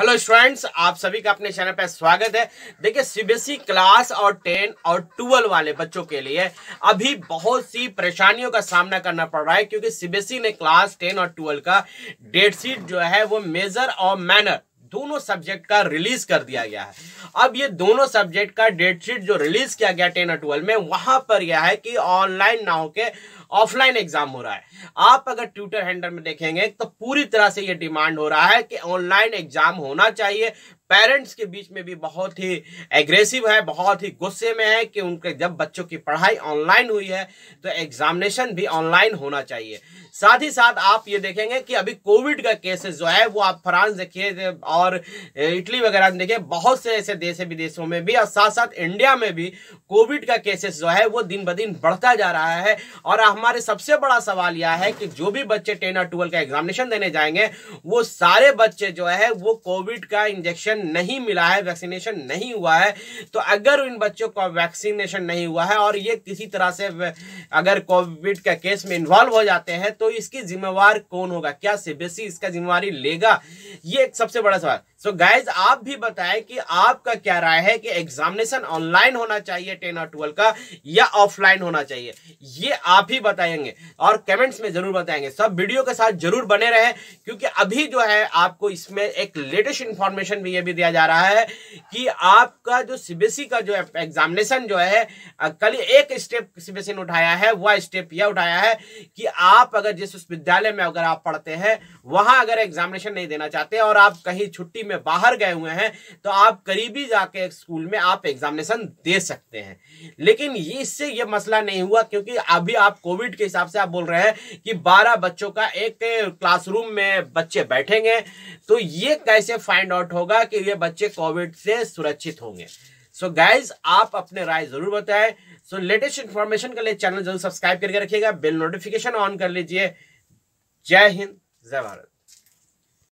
hello students आप सभी का अपने चैनल पर स्वागत है देखिए सीबीएसई क्लास e और टेन और ट्वेल्व वाले बच्चों के लिए अभी बहुत सी परेशानियों का सामना करना पड़ रहा है क्योंकि सीबीएसई e ने क्लास टेन और ट्वेल्व का डेट शीट जो है वो मेजर और मैनर दोनों सब्जेक्ट का रिलीज कर दिया गया है अब ये दोनों सब्जेक्ट का डेट शीट जो रिलीज किया गया टेन और ट्वेल्व में वहां पर यह है कि ऑनलाइन ना होके ऑफलाइन एग्जाम हो रहा है आप अगर ट्विटर हैंडल में देखेंगे तो पूरी तरह से ये डिमांड हो रहा है कि ऑनलाइन एग्जाम होना चाहिए पेरेंट्स के बीच में भी बहुत ही एग्रेसिव है बहुत ही गुस्से में है कि उनके जब बच्चों की पढ़ाई ऑनलाइन हुई है तो एग्जामिनेशन भी ऑनलाइन होना चाहिए साथ ही साथ आप ये देखेंगे कि अभी कोविड का केसेस जो है वो आप फ्रांस देखिए और इटली वगैरह देखिए बहुत से ऐसे देश विदेशों में भी और साथ साथ इंडिया में भी कोविड का केसेस जो है वो दिन ब दिन बढ़ता जा रहा है और हमारे सबसे बड़ा सवाल यह है कि जो भी बच्चे टेन और ट्वेल्व का एग्जामिनेशन देने जाएंगे वो सारे बच्चे जो है वो कोविड का इंजेक्शन वैक्सीनेशन नहीं मिला है वैक्सीनेशन नहीं हुआ है तो अगर उन बच्चों का वैक्सीनेशन नहीं हुआ है और ये किसी तरह से अगर कोविड का केस में इन्वॉल्व हो जाते हैं तो इसकी जिम्मेवार कौन होगा क्या सीबीएसई इसका जिम्मेवारी लेगा ये सबसे बड़ा सवाल सो so गाइज आप भी बताएं कि आपका क्या राय है कि एग्जामिनेशन ऑनलाइन होना चाहिए टेन और ट्वेल्व का या ऑफलाइन होना चाहिए ये आप ही बताएंगे और कमेंट्स में जरूर बताएंगे सब वीडियो के साथ जरूर बने रहें क्योंकि अभी जो है आपको इसमें एक लेटेस्ट इंफॉर्मेशन भी ये भी दिया जा रहा है कि आपका जो सीबीएसई e का जो एग्जामिनेशन जो है कल एक स्टेप सीबीएसई e ने उठाया है वह स्टेप यह उठाया है कि आप अगर जिस विश्वविद्यालय में अगर आप पढ़ते हैं वहां अगर एग्जामिनेशन नहीं देना चाहते और आप कहीं छुट्टी में बाहर गए हुए हैं तो आप करीबी जाके स्कूल में आप एग्जामिनेशन दे सकते हैं लेकिन ये इससे ये मसला नहीं हुआ क्योंकि अभी आप कोविड के हिसाब से आप बोल रहे हैं कि बारह बच्चों का एक क्लासरूम में बच्चे बैठेंगे तो ये कैसे फाइंड आउट होगा कि ये बच्चे कोविड से सुरक्षित होंगे सो so गाइज आप अपने राय जरूर बताएं सो लेटेस्ट इन्फॉर्मेशन के लिए चैनल जरूर सब्सक्राइब करके रखिएगा बेल नोटिफिकेशन ऑन कर लीजिए जय हिंद जय भारत